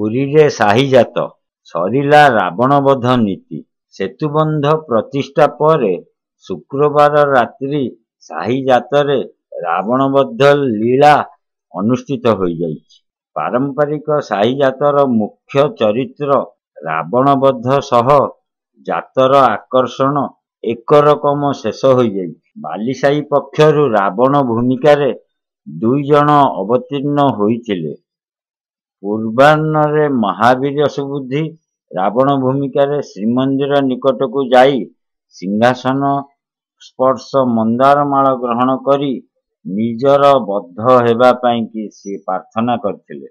ପୁରୀରେ ସାହିଜାତ ସରିଲା ରାବଣବଧ ନୀତି ସେତୁବନ୍ଧ ପ୍ରତିଷ୍ଠା ପରେ ଶୁକ୍ରବାର ରାତ୍ରି ସାହିଜାତରେ ରାବଣବଧ ଲୀଳା ଅନୁଷ୍ଠିତ ହୋଇଯାଇଛି ପାରମ୍ପରିକ ସାହିଜାତର ମୁଖ୍ୟ ଚରିତ୍ର ରାବଣବଧ ସହ ଜାତର ଆକର୍ଷଣ ଏକରକମ ଶେଷ ହୋଇଯାଇଛି ବାଲିସାହି ପକ୍ଷରୁ ରାବଣ ଭୂମିକାରେ ଦୁଇ ଜଣ ଅବତୀର୍ଣ୍ଣ ହୋଇଥିଲେ ପୂର୍ବାହ୍ନରେ ମହାବୀର ସୁବୁଦ୍ଧି ରାବଣ ଭୂମିକାରେ ଶ୍ରୀମନ୍ଦିର ନିକଟକୁ ଯାଇ ସିଂହାସନ ସ୍ପର୍ଶ ମନ୍ଦାରମାଳ ଗ୍ରହଣ କରି ନିଜର ବଦ୍ଧ ହେବା ପାଇଁକି ସେ ପ୍ରାର୍ଥନା କରିଥିଲେ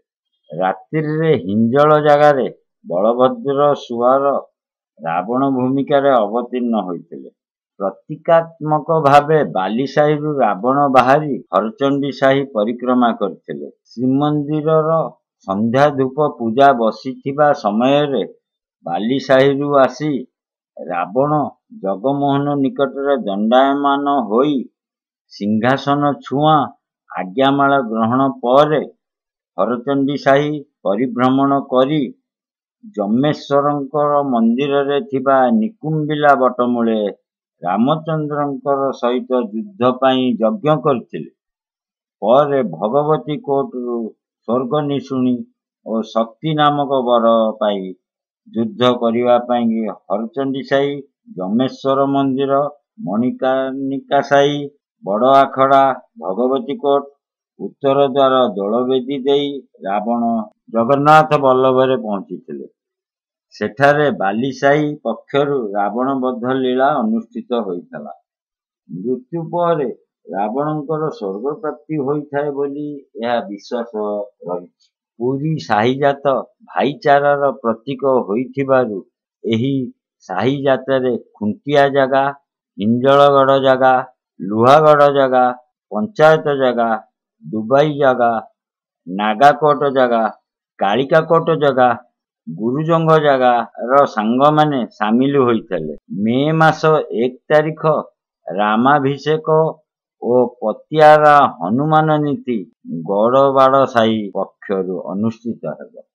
ରାତ୍ରିରେ ହିଞ୍ଜଳ ଜାଗାରେ ବଳଭଦ୍ର ସୁଆର ରାବଣ ଭୂମିକାରେ ଅବତୀର୍ଣ୍ଣ ହୋଇଥିଲେ ପ୍ରତୀକାତ୍ମକ ଭାବେ ବାଲିସାହିରୁ ରାବଣ ବାହାରି ହରଚଣ୍ଡୀ ସାହି ପରିକ୍ରମା କରିଥିଲେ ଶ୍ରୀମନ୍ଦିରର ସନ୍ଧ୍ୟା ଧୂପ ପୂଜା ବସିଥିବା ସମୟରେ ବାଲିସାହିରୁ ଆସି ରାବଣ ଜଗମୋହନ ନିକଟରେ ଦଣ୍ଡାୟମାନ ହୋଇ ସିଂହାସନ ଛୁଆଁ ଆଜ୍ଞାମାଳ ଗ୍ରହଣ ପରେ ହରଚଣ୍ଡୀ ସାହି ପରିଭ୍ରମଣ କରି ଜମେଶ୍ୱରଙ୍କର ମନ୍ଦିରରେ ଥିବା ନିକୁମ୍ବିଲା ବଟମୂଳେ ରାମଚନ୍ଦ୍ରଙ୍କର ସହିତ ଯୁଦ୍ଧ ପାଇଁ ଯଜ୍ଞ କରିଥିଲେ ପରେ ଭଗବତୀ କୋର୍ଟରୁ ସ୍ୱର୍ଗ ନିଶୁଣୀ ଓ ଶକ୍ତି ନାମକ ବର ପାଇ ଯୁଦ୍ଧ କରିବା ପାଇଁ ହରଚଣ୍ଡୀ ସାହି ଜମେଶ୍ୱର ମନ୍ଦିର ମଣିକାନିକା ସାହି ବଡ ଆଖଡ଼ା ଭଗବତୀ କୋର୍ଟ ଉତ୍ତର ଦ୍ୱାର ଦୋଳବେଦୀ ଦେଇ ରାବଣ ଜଗନ୍ନାଥ ବଲ୍ଲଭରେ ପହଞ୍ଚିଥିଲେ ସେଠାରେ ବାଲି ସାହି ପକ୍ଷରୁ ରାବଣ ବଦ୍ଧ ଲୀଳା ଅନୁଷ୍ଠିତ ହୋଇଥିଲା ମୃତ୍ୟୁ ପରେ ରାବଣଙ୍କର ସ୍ୱର୍ଗ ପ୍ରାପ୍ତି ହୋଇଥାଏ ବୋଲି ଏହା ବିଶ୍ୱାସ ରହିଛି ପୁରୀ ସାହିଜାତ ଭାଇଚାରାର ପ୍ରତୀକ ହୋଇଥିବାରୁ ଏହି ସାହିଜାତରେ ଖୁଣ୍ଟିଆ ଜାଗା ହିଞ୍ଜଳଗଡ଼ ଜାଗା ଲୁହାଗଡ଼ ଜାଗା ପଞ୍ଚାୟତ ଜାଗା ଦୁବାଇ ଜାଗା ନାଗାକୋଟ ଜାଗା କାଳିକାକୋଟ ଜାଗା ଗୁରୁଜଙ୍ଗ ଜାଗାର ସାଙ୍ଗମାନେ ସାମିଲ ହୋଇଥିଲେ ମେ ମାସ ଏକ ତାରିଖ ରାମାଭିଷେକ ଓ ପତିଆରା ହନୁମାନ ନୀତି ଗଡବାଡ ସାହି ପକ୍ଷରୁ ଅନୁଷ୍ଠିତ ହେବ